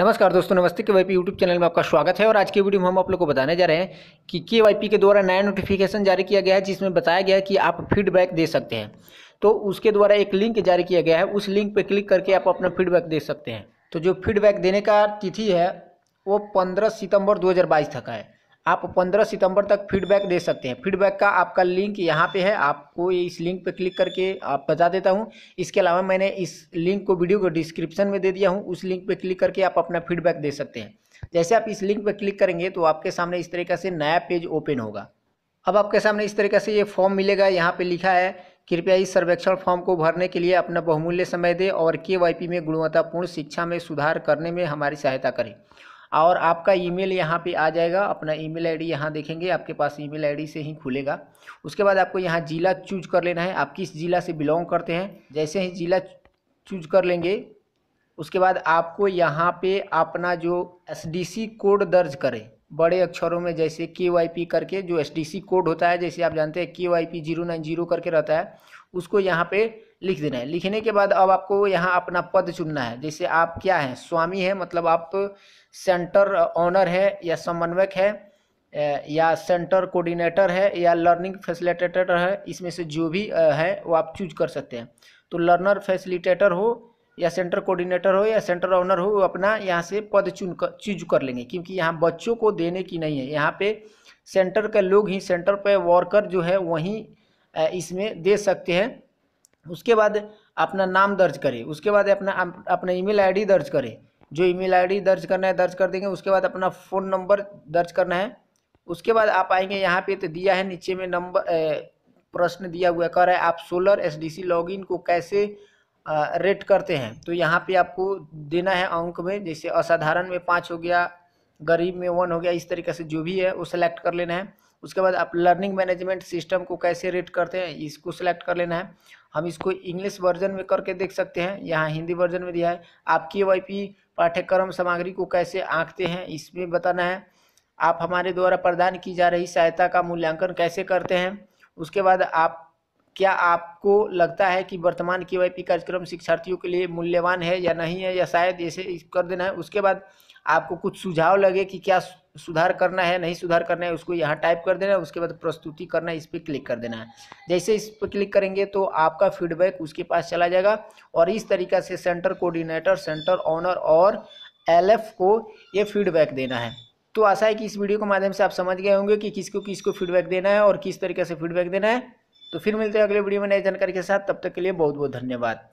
नमस्कार दोस्तों नमस्ते के वाई पी यूट्यूब चैनल में आपका स्वागत है और आज की वीडियो में हम आप लोग को बताने जा रहे हैं कि के वाई पी के द्वारा नया नोटिफिकेशन जारी किया गया है जिसमें बताया गया है कि आप फीडबैक दे सकते हैं तो उसके द्वारा एक लिंक जारी किया गया है उस लिंक पर क्लिक करके आप अपना फीडबैक दे सकते हैं तो जो फीडबैक देने का तिथि है वो पंद्रह सितम्बर दो तक है आप 15 सितंबर तक फीडबैक दे सकते हैं फीडबैक का आपका लिंक यहाँ पे है आपको इस लिंक पे क्लिक करके आप बता देता हूँ इसके अलावा मैंने इस लिंक को वीडियो को डिस्क्रिप्शन में दे दिया हूँ उस लिंक पे क्लिक करके आप अपना फीडबैक दे सकते हैं जैसे आप इस लिंक पर क्लिक करेंगे तो आपके सामने इस तरीके से नया पेज ओपन होगा अब आपके सामने इस तरीके से ये फॉर्म मिलेगा यहाँ पर लिखा है कृपया इस सर्वेक्षण फॉर्म को भरने के लिए अपना बहुमूल्य समय दें और के में गुणवत्तापूर्ण शिक्षा में सुधार करने में हमारी सहायता करें और आपका ईमेल यहाँ पे आ जाएगा अपना ईमेल आईडी यहाँ देखेंगे आपके पास ईमेल आईडी से ही खुलेगा उसके बाद आपको यहाँ ज़िला चूज कर लेना है आप किस ज़िला से बिलोंग करते हैं जैसे ही ज़िला चूज कर लेंगे उसके बाद आपको यहाँ पे अपना जो एस कोड दर्ज करें बड़े अक्षरों में जैसे के वाई पी करके जो एस कोड होता है जैसे आप जानते हैं के Y P zero nine zero करके रहता है उसको यहाँ पे लिख देना है हम्म। लिखने के बाद अब आपको यहाँ अपना पद चुनना है जैसे आप क्या हैं स्वामी हैं मतलब आप सेंटर ऑनर है या समन्वयक है या सेंटर कोऑर्डिनेटर है या लर्निंग फैसिलिटेटर है इसमें से जो भी है वो आप चूज कर सकते हैं तो लर्नर फैसिलिटेटर हो या सेंटर कोऑर्डिनेटर हो या सेंटर ऑनर हो वो अपना यहाँ से पद चुन कर चूज कर लेंगे क्योंकि यहाँ बच्चों को देने की नहीं है यहाँ पे सेंटर के लोग ही सेंटर पे वर्कर जो है वहीं इसमें दे सकते हैं उसके बाद अपना नाम दर्ज करें उसके बाद अपना अपना ईमेल आईडी दर्ज करें जो ईमेल आईडी दर्ज करना है दर्ज कर देंगे उसके बाद अपना फ़ोन नंबर दर्ज करना है उसके बाद आप आएंगे यहाँ पे तो दिया है नीचे में नंबर प्रश्न दिया हुआ कर है आप सोलर एस एसडीसी लॉगिन को कैसे रेट करते हैं तो यहाँ पर आपको देना है अंक में जैसे असाधारण में पाँच हो गया गरीब में वन हो गया इस तरीके से जो भी है वो सेलेक्ट कर लेना है उसके बाद आप लर्निंग मैनेजमेंट सिस्टम को कैसे रेट करते हैं इसको सिलेक्ट कर लेना है हम इसको इंग्लिश वर्जन में करके देख सकते हैं यहाँ हिंदी वर्जन में दिया है आप के वाई पी पाठ्यक्रम सामग्री को कैसे आँखते हैं इसमें बताना है आप हमारे द्वारा प्रदान की जा रही सहायता का मूल्यांकन कैसे करते हैं उसके बाद आप क्या आपको लगता है कि वर्तमान के वाई पी कार्यक्रम शिक्षार्थियों के लिए मूल्यवान है या नहीं है या शायद ऐसे कर देना है उसके बाद आपको कुछ सुझाव लगे कि क्या सुधार करना है नहीं सुधार करना है उसको यहाँ टाइप कर देना है उसके बाद प्रस्तुति करना है इस पर क्लिक कर देना है जैसे इस पर क्लिक करेंगे तो आपका फीडबैक उसके पास चला जाएगा और इस तरीका से सेंटर कोऑर्डिनेटर सेंटर ऑनर और एलएफ को ये फीडबैक देना है तो आशा है कि इस वीडियो के माध्यम से आप समझ गए होंगे कि किसको किसको फीडबैक देना है और किस तरीके से फीडबैक देना है तो फिर मिलते हैं अगले वीडियो में नए जानकारी के साथ तब तक के लिए बहुत बहुत धन्यवाद